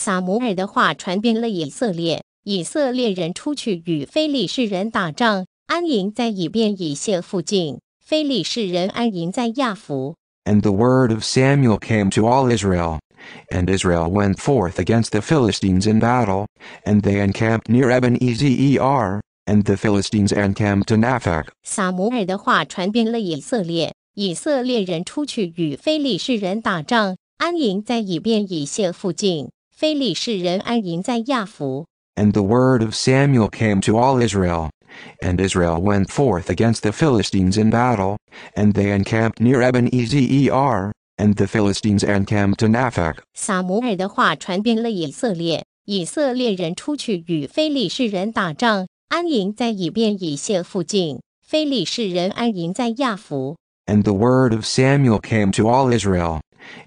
撒母耳的话传遍了以色列，以色列人出去与非利士人打仗，安营在以便以谢附近；非利士人安营在亚弗。And the word of Samuel came to all Israel. And Israel went forth against the Philistines in battle, and they encamped near Eben Ezer, and the Philistines encamped in Aphek. 撒母耳的话传遍了以色列，以色列人出去与非利士人打仗，安营在以便以谢附近。非利士人安营在亚弗。And the word of Samuel came to all Israel. And Israel went forth against the Philistines in battle, and they encamped near Eben Ezer, and the Philistines encamped in Aphek. 撒母耳的话传遍了以色列，以色列人出去与非利士人打仗，安营在以便以谢附近。非利士人安营在亚弗。And the word of Samuel came to all Israel.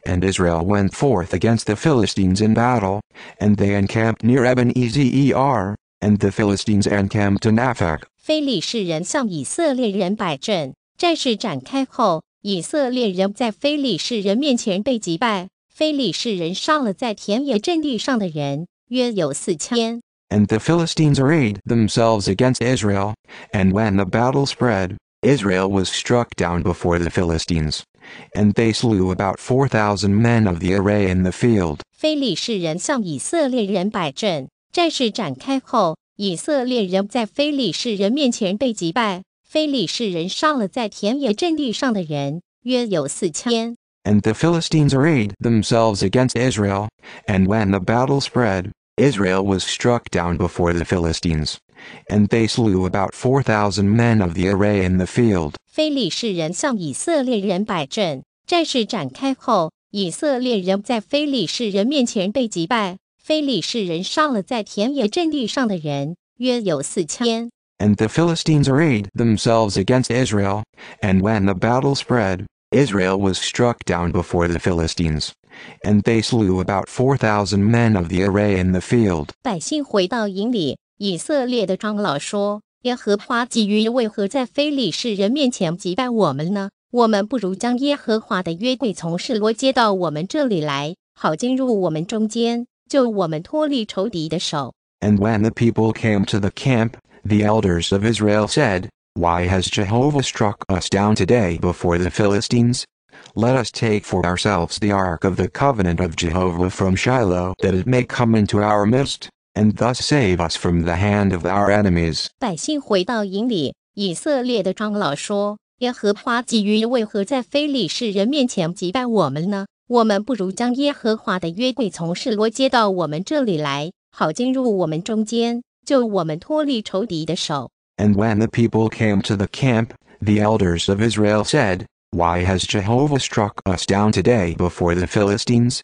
And Israel went forth against the Philistines in battle, and they encamped near Ebenezer, and the Philistines encamped in Aphek. 非利士人向以色列人摆阵，战事展开后，以色列人在非利士人面前被击败。非利士人杀了在田野阵地上的人，约有四千。And the Philistines arrayed themselves against Israel, and when the battle spread, Israel was struck down before the Philistines and they slew about 4,000 men of the array in the field. 非利士人向以色列人摆阵，战事展开后，以色列人在非利士人面前被击败。非利士人杀了在田野阵地上的人，约有四千。And the Philistines arrayed themselves against Israel, and when the battle spread, Israel was struck down before the Philistines and they slew about 4,000 men of the array in the field. 非利士人向以色列人摆阵，战事展开后，以色列人在非利士人面前被击败。非利士人杀了在田野阵地上的人，约有四千。And the Philistines arrayed themselves against Israel, and when the battle spread, Israel was struck down before the Philistines, and they slew about 4,000 men of the array in the field. 百姓回到营里，以色列的长老说：“耶和华基于为何在非利士人面前击败我们呢？我们不如将耶和华的约柜从示罗接到我们这里来，好进入我们中间，救我们脱离仇敌的手。” And when the people came to the camp, the elders of Israel said, Why has Jehovah struck us down today before the Philistines? Let us take for ourselves the ark of the covenant of Jehovah from Shiloh that it may come into our midst, and thus save us from the hand of our enemies. And when the people came to the camp, the elders of Israel said, Why has Jehovah struck us down today before the Philistines?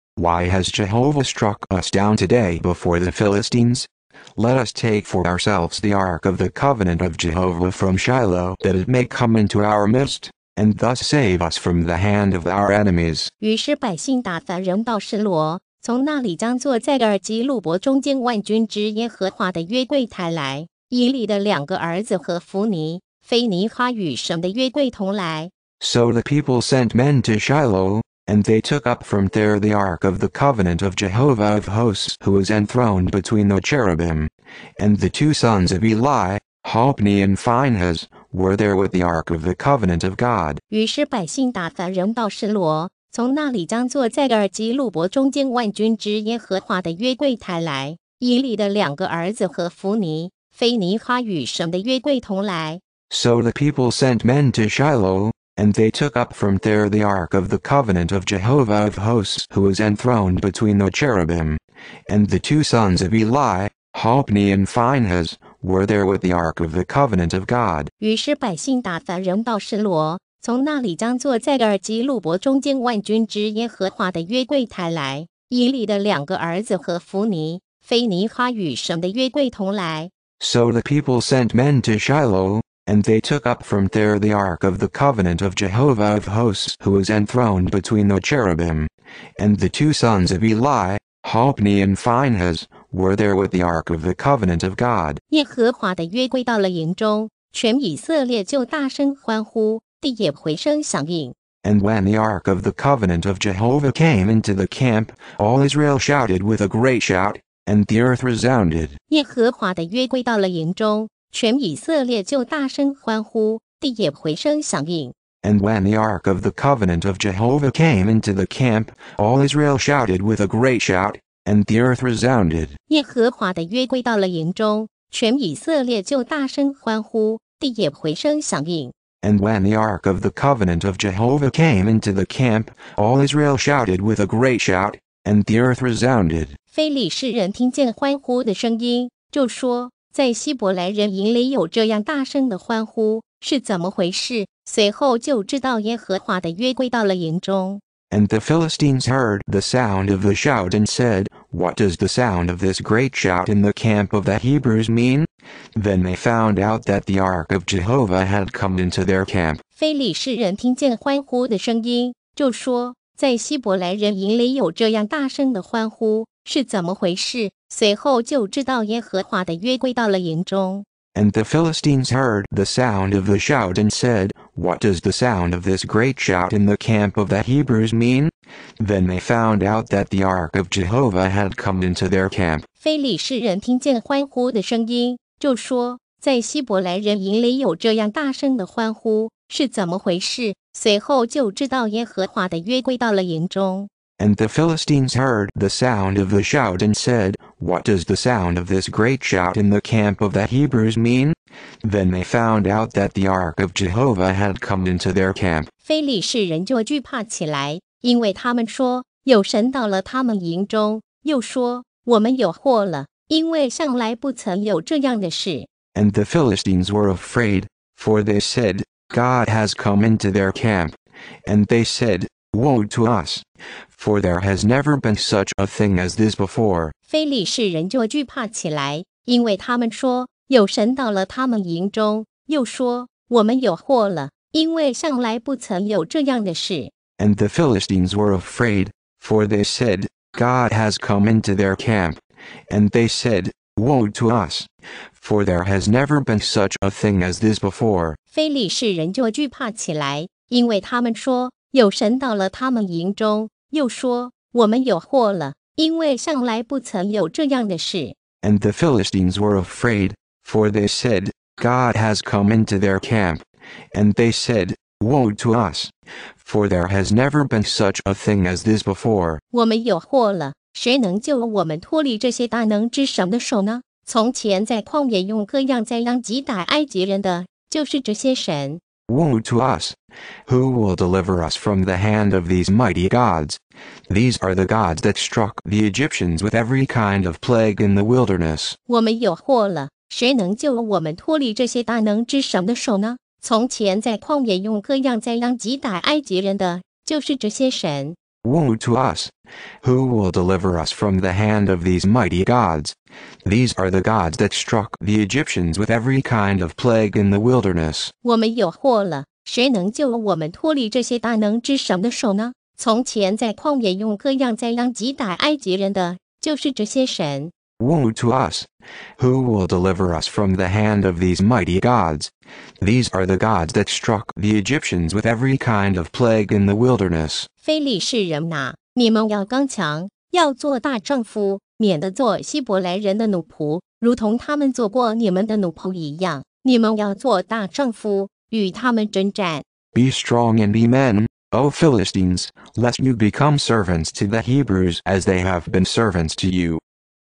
Why has Jehovah struck us down today before the Philistines? Let us take for ourselves the ark of the covenant of Jehovah from Shiloh that it may come into our midst, and thus save us from the hand of our enemies. 于是百姓打发人到示罗，从那里将坐在耳基路伯中间万军之耶和华的约柜抬来。以利的两个儿子和弗尼、非尼哈与神的约柜同来。So the people sent men to Shiloh, and they took up from there the ark of the covenant of Jehovah of hosts who was enthroned between the cherubim, and the two sons of Eli, Hophni and Phinehas, were there with the ark of the covenant of God. 于是百姓打发人到示罗，从那里将坐在耳基路伯中间万军之耶和华的约柜抬来。以利的两个儿子和弗尼、非尼哈与神的约柜同来。So the people sent men to Shiloh, and they took up from there the ark of the covenant of Jehovah of hosts who was enthroned between the cherubim. And the two sons of Eli, Hophni and Phinehas, were there with the ark of the covenant of God. 于是百姓打发人到示罗，从那里将坐在耳基路伯中间万军之耶和华的约柜抬来。以利的两个儿子和弗尼、非尼哈与神的约柜同来。So the people sent men to Shiloh, and they took up from there the ark of the covenant of Jehovah of hosts who was enthroned between the cherubim, and the two sons of Eli, Hophni and Phinehas, were there with the ark of the covenant of God. 耶和华的约柜到了营中，全以色列就大声欢呼，地也回声响应。and when the ark of the covenant of Jehovah came into the camp, all Israel shouted with a great shout, and the earth resounded. 全以色列就大声欢呼，地也回声响应。And when the ark of the covenant of Jehovah came into the camp, all Israel shouted with a great shout, and the earth resounded. 耶和华的约柜到了营中，全以色列就大声欢呼，地也回声响应。And when the ark of the covenant of Jehovah came into the camp, all Israel shouted with a great shout, and the earth resounded. 非利士人听见欢呼的声音，就说：and the Philistines heard the sound of the shout and said, What does the sound of this great shout in the camp of the Hebrews mean? Then they found out that the ark of Jehovah had come into their camp. 非利士人听见欢呼的声音，就说：“在希伯来人营里有这样大声的欢呼，是怎么回事。随后就知道耶和华的约柜到了营中。And the Philistines heard the sound of the shout and said, What does the sound of this great shout in the camp of the Hebrews mean? Then they found out that the ark of Jehovah had come into their camp. 非利士人听见欢呼的声音，就说：“在希伯来人营里有这样大声的欢呼，是怎么回事？”随后就知道耶和华的约柜到了营中。and the Philistines heard the sound of the shout and said, What does the sound of this great shout in the camp of the Hebrews mean? Then they found out that the ark of Jehovah had come into their camp. 非利士人就惧怕起来，因为他们说有神到了他们营中，又说我们有祸了，因为向来不曾有这样的事。And the Philistines were afraid, for they said, God has come into their camp. And they said, Woe to us, for there has never been such a thing as this before. 非利士人就惧怕起来，因为他们说有神到了他们营中，又说我们有祸了，因为向来不曾有这样的事。And the Philistines were afraid, for they said, God has come into their camp. And they said, Woe to us, for there has never been such a thing as this before. 非利士人就惧怕起来，因为他们说有神到了他们营中，又说：“我们有祸了，因为向来不曾有这样的事。” And the Philistines were afraid, for they said, "God has come into their camp," and they said, "Woe to us, for there has never been such a thing as this before." 我们有祸了，谁能救我们脱离这些大能之神的手呢？从前在旷野用各样灾殃击打埃及人的，就是这些神。Woe to us! Who will deliver us from the hand of these mighty gods? These are the gods that struck the Egyptians with every kind of plague in the wilderness. 我们有祸了，谁能救我们脱离这些大能之神的手呢？从前在旷野用各样灾殃击打埃及人的，就是这些神。Woe to us! Who will deliver us from the hand of these mighty gods? These are the gods that struck the Egyptians with every kind of plague in the wilderness. 我们有祸了，谁能救我们脱离这些大能之神的手呢？从前在旷野用各样灾殃击打埃及人的，就是这些神。Woe to us! Who will deliver us from the hand of these mighty gods? These are the gods that struck the Egyptians with every kind of plague in the wilderness. Be strong and be men, O Philistines, lest you become servants to the Hebrews as they have been servants to you.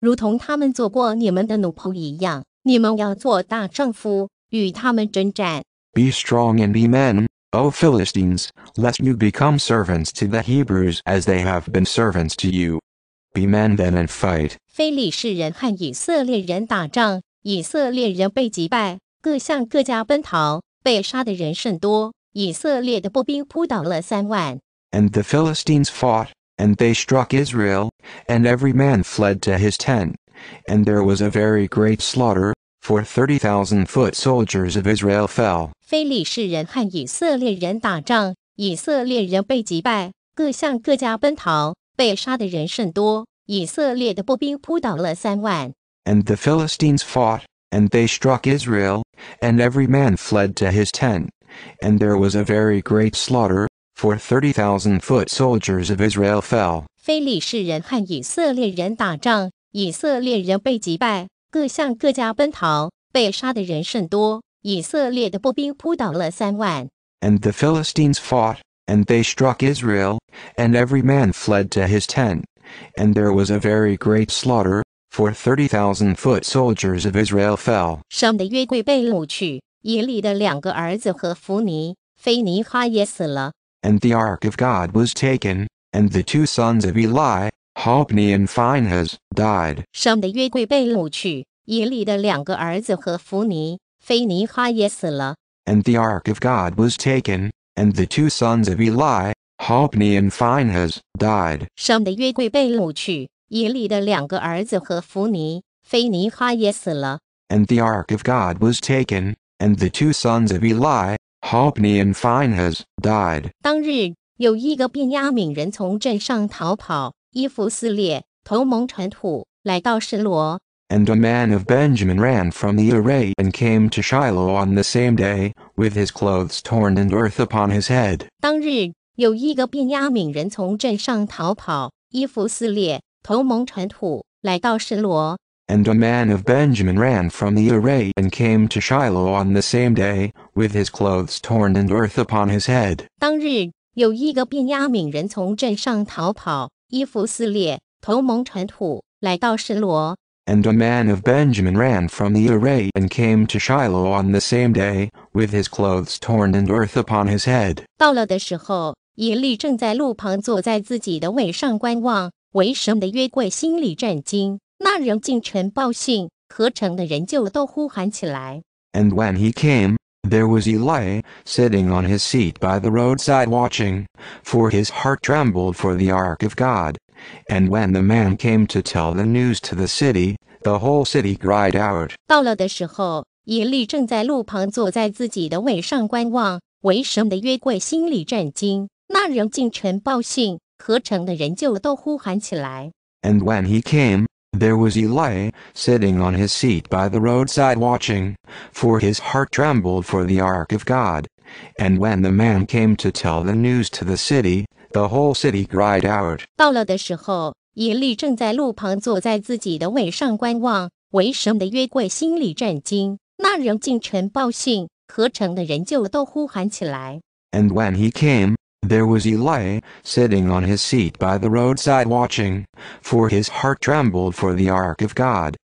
如同他们做过你们的奴仆一样。你们要做大丈夫，与他们征战。Be strong and be men, O Philistines, lest you become servants to the Hebrews as they have been servants to you. Be men then and fight. 非利士人和以色列人打仗，以色列人被击败，各向各家奔逃，被杀的人甚多。以色列的步兵扑倒了三万。And the Philistines fought and they struck Israel, and every man fled to his tent, and there was a very great slaughter, for 30,000 foot soldiers of Israel fell. and the Philistines fought, and they struck Israel, and every man fled to his tent, and there was a very great slaughter, for 30,000 foot soldiers of Israel fell. 非利士人和以色列人打仗，以色列人被击败，各向各家奔逃，被杀的人甚多。以色列的步兵扑倒了三万。And the Philistines fought, and they struck Israel, and every man fled to his tent. And there was a very great slaughter, for 30,000 foot soldiers of Israel fell. 上的约柜被掳去，以利的两个儿子和弗尼、菲尼哈也死了。and the ark of God was taken, and the two sons of Eli, Hophni and Phinehas, died. And the ark of God was taken, and the two sons of Eli, Hophni and Phinehas, died. And the ark of God was taken, and the two sons of Eli, Hopney and has died. And a man of Benjamin ran from the array and came to Shiloh on the same day, with his clothes torn and earth upon his head. 当日，有一个便押悯人从镇上逃跑，衣服撕裂，头蒙尘土，来到示罗。and a man of Benjamin ran from the array and came to Shiloh on the same day, with his clothes torn and earth upon his head. And a man of Benjamin ran from the array and came to Shiloh on the same day, with his clothes torn and earth upon his head. 到了的时候，以利正在路旁坐在自己的位上观望，为神的约柜心里震惊。那人进城报信，合城的人就都呼喊起来。And when he came, there was Eli, sitting on his seat by the roadside watching, for his heart trembled for the ark of God. And when the man came to tell the news to the city, the whole city cried out. 到了的时候，以利正在路旁坐在自己的位上观望，为神的约柜心里震惊。那人进城报信，合城的人就都呼喊起来。And when he came, there was Eli, sitting on his seat by the roadside watching, for his heart trembled for the ark of God. And when the man came to tell the news to the city, the whole city cried out. 到了的时候，以利正在路旁坐在自己的位上观望，为神的约柜心里震惊。那人进城报信，合城的人就都呼喊起来。And when he came, there was Eli, sitting on his seat by the roadside watching, for his heart trembled for the ark of God.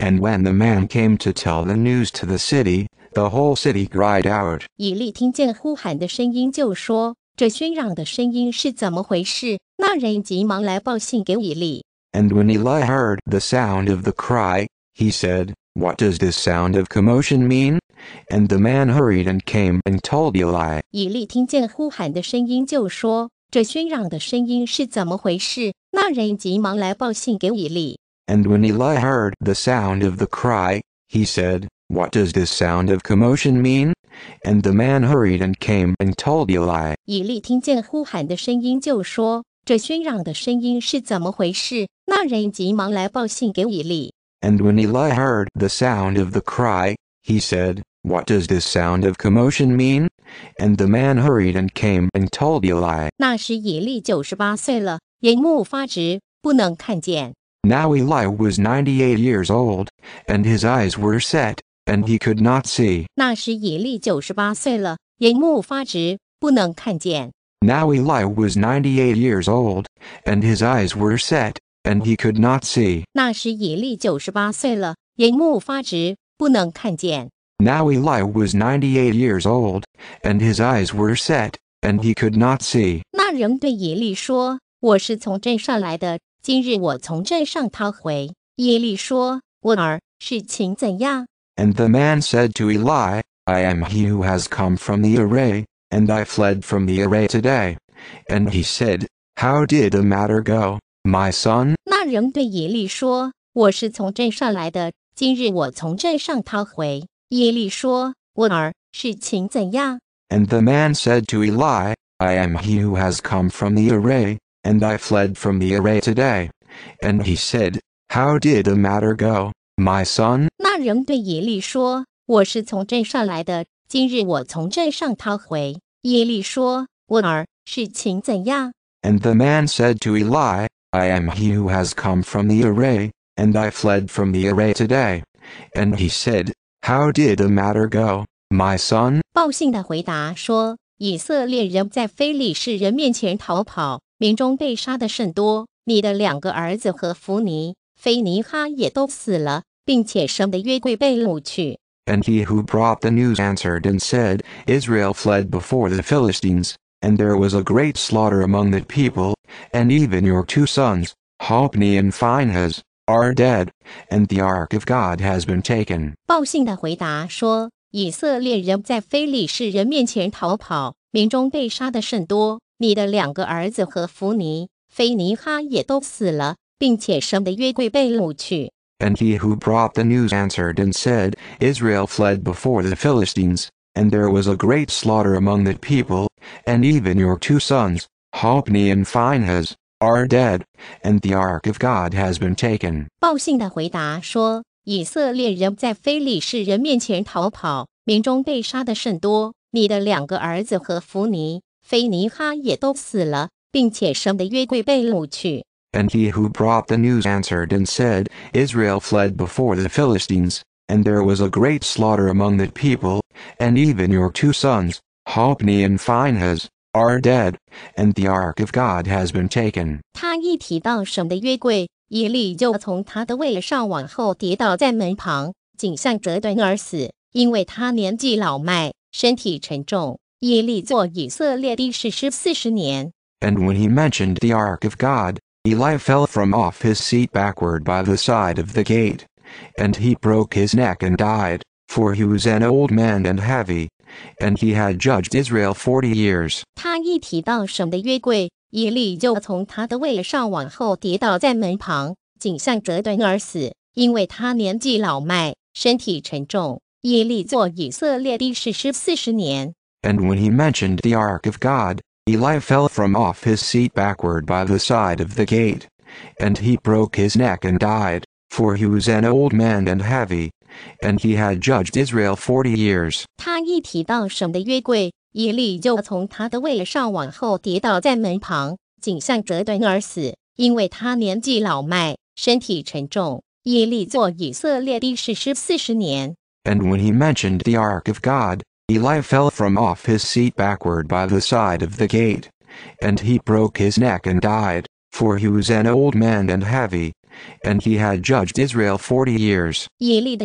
And when the man came to tell the news to the city, the whole city cried out. 以利听见呼喊的声音，就说：“这喧嚷的声音是怎么回事？”那人急忙来报信给以利。And when Eli heard the sound of the cry, he said, What does this sound of commotion mean? And the man hurried and came and told Eli. 以利听见呼喊的声音，就说：“这喧嚷的声音是怎么回事？”那人急忙来报信给以利。And when Eli heard the sound of the cry, he said, What does this sound of commotion mean? And the man hurried and came and told Eli. 以利听见呼喊的声音，就说：“这喧嚷的声音是怎么回事？”那人急忙来报信给以利。And when Eli heard the sound of the cry, he said, What does this sound of commotion mean? And the man hurried and came and told Eli. Now Eli was ninety-eight years old, and his eyes were set, and he could not see. Now Eli was ninety-eight years old, and his eyes were set, and he could not see. 那时以利九十八岁了，眼目发直，不能看见。Now Eli was 98 years old, and his eyes were set, and he could not see. 那人对耶利说：“我是从镇上来的，今日我从镇上逃回。”耶利说：“我儿，事情怎样？” And the man said to Eli, I am he who has come from the array, and I fled from the array today. And he said, How did the matter go, my son? 那人对耶利说：“我是从镇上来的，今日我从镇上逃回。”耶利说：“我儿，事情怎样？” And the man said to Eli, I am he who has come from the array, and I fled from the array today. And he said, How did the matter go, my son? 那人对耶利说：“我是从镇上来的，今日我从镇上逃回。”耶利说：“我儿，事情怎样？” And the man said to Eli, I am he who has come from the array, and I fled from the array today. And he said, How did the matter go, my son? 报信的回答说，以色列人在非利士人面前逃跑，民中被杀的甚多。你的两个儿子和弗尼、菲尼哈也都死了，并且神的约柜被掳去。And he who brought the news answered and said, Israel fled before the Philistines, and there was a great slaughter among the people, and even your two sons, Hophni and Phinehas, are dead, and the ark of God has been taken。报信的回答说，以色列人在非利士人面前逃跑，民中被杀的甚多。你的两个儿子和弗尼、菲尼哈也都死了，并且神的约柜被掳去。And he who brought the news answered and said, Israel fled before the Philistines, and there was a great slaughter among the people, and even your two sons, Hophni and Phinehas, are dead, and the ark of God has been taken. 报信的回答说，以色列人在非利士人面前逃跑，民中被杀的甚多。你的两个儿子和弗尼、菲尼哈也都死了，并且神的约柜被掳去。And he who brought the news answered and said, Israel fled before the Philistines, and there was a great slaughter among the people, and even your two sons, Hophni and Phinehas, are dead, and the ark of God has been taken。他一提到神的约柜，以利就从他的位上往后跌倒在门旁，颈项折断而死，因为他年纪老迈，身体沉重。耶利做以色列地士师四十年。And when he mentioned the ark of God, Eli fell from off his seat backward by the side of the gate, and he broke his neck and died, for he was an old man and heavy, and he had judged Israel 40 years. 他一提到神的约柜，以利就从他的位上往后跌倒在门旁，颈项折断而死，因为他年纪老迈，身体沉重。以利做以色列的士师四十年。And when he mentioned the ark of God, Eli fell from off his seat backward by the side of the gate, and he broke his neck and died, for he was an old man and heavy and he had judged Israel forty years. 他一提到神的约柜，以利就从他的位上往后跌倒在门旁，颈项折断而死，因为他年纪老迈，身体沉重。以利做以色列的士师四十年。And when he mentioned the ark of God, Eli fell from off his seat backward by the side of the gate, and he broke his neck and died, for he was an old man and heavy and he had judged Israel forty years. And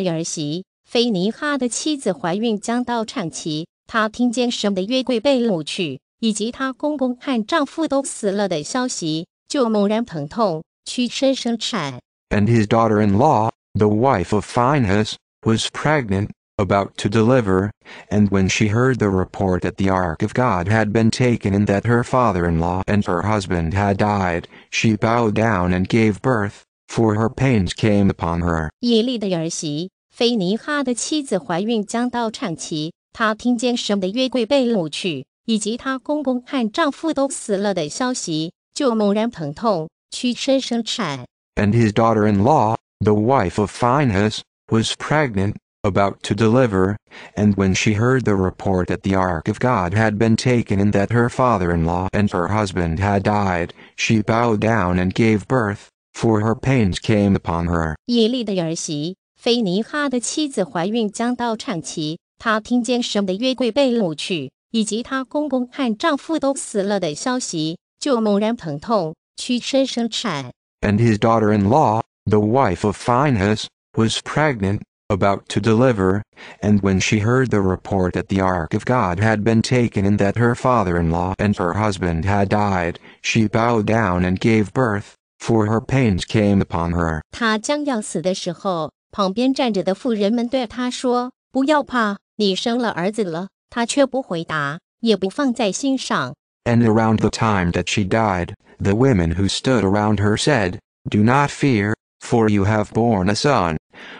his daughter-in-law, the wife of Phinehas, was pregnant, about to deliver, and when she heard the report that the ark of God had been taken and that her father-in-law and her husband had died, she bowed down and gave birth, for her pains came upon her. her。耶利的儿媳菲尼哈的妻子怀孕将到产期，她听见神的约柜被掳去，以及她公公和丈夫都死了的消息，就猛然疼痛，屈身生产。And his daughter-in-law, the wife of Phinehas, was pregnant, about to deliver, and when she heard the report that the ark of God had been taken and that her father-in-law and her husband had died, she bowed down and gave birth for her pains came upon her. her。耶利的儿媳菲尼哈的妻子怀孕将到产期，她听见神的约柜被掳去，以及她公公和丈夫都死了的消息，就猛然疼痛，屈身生产。And his daughter-in-law, the wife of Phinehas, was pregnant, about to deliver, and when she heard the report that the ark of God had been taken and that her father-in-law and her husband had died, she bowed down and gave birth for her pains came upon her. 她将要死的时候，旁边站着的妇人们对她说：“不要怕，你生了儿子了。”她却不回答，也不放在心上。And around the time that she died, the women who stood around her said, Do not fear, for you have borne a son.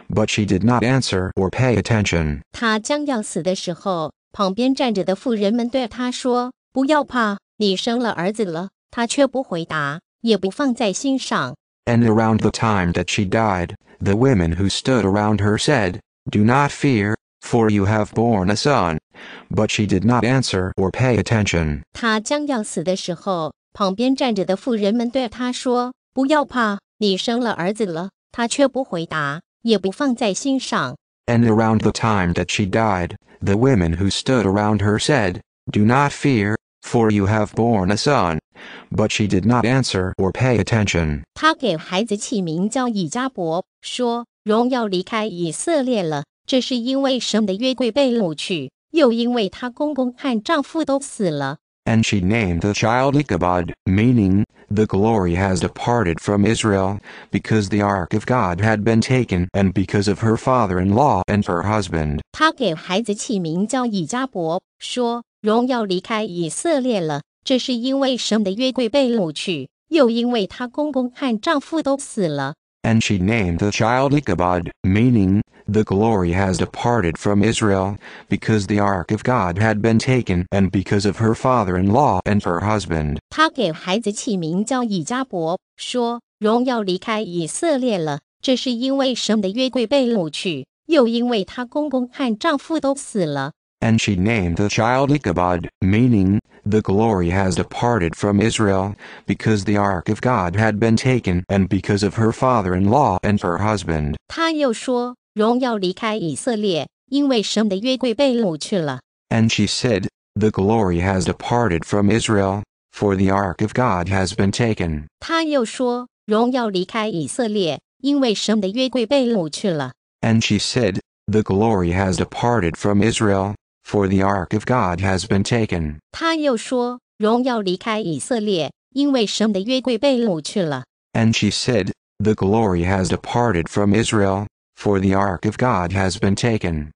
But she did not answer or pay attention. 她将要死的时候，旁边站着的妇人们对她说：“不要怕，你生了儿子了。”她却不回答，也不放在心上。And around the time that she died, the women who stood around her said, Do not fear, for you have borne a son. But she did not answer or pay attention. 她将要死的时候，旁边站着的妇人们对她说：“不要怕，你生了儿子了。”她却不回答，也不放在心上。And around the time that she died, the women who stood around her said, Do not fear, for you have borne a son but she did not answer or pay attention. And she named the child Ichabod, meaning, The glory has departed from Israel, because the ark of God had been taken and because of her father in law and her husband. 他给孩子起名叫以加伯，说：“荣耀离开以色列了，这是因为神的约柜被掳去，又因为她公公和丈夫都死了。And she named the child Ichabod, meaning, The glory has departed from Israel, because the ark of God had been taken and because of her father in law and her husband. 她给孩子起名叫以加伯，说：“荣耀离开以色列了。”这是因为神的约柜被掳去，又因为她公公和丈夫都死了。and she named the child Ichabod, meaning, The glory has departed from Israel, because the ark of God had been taken and because of her father-in-law and her husband. And she said, The glory has departed from Israel, for the ark of God has been taken. And she said, The glory has departed from Israel, for the ark of God has been taken. and she said, The glory has departed from Israel, for the ark of God has been taken.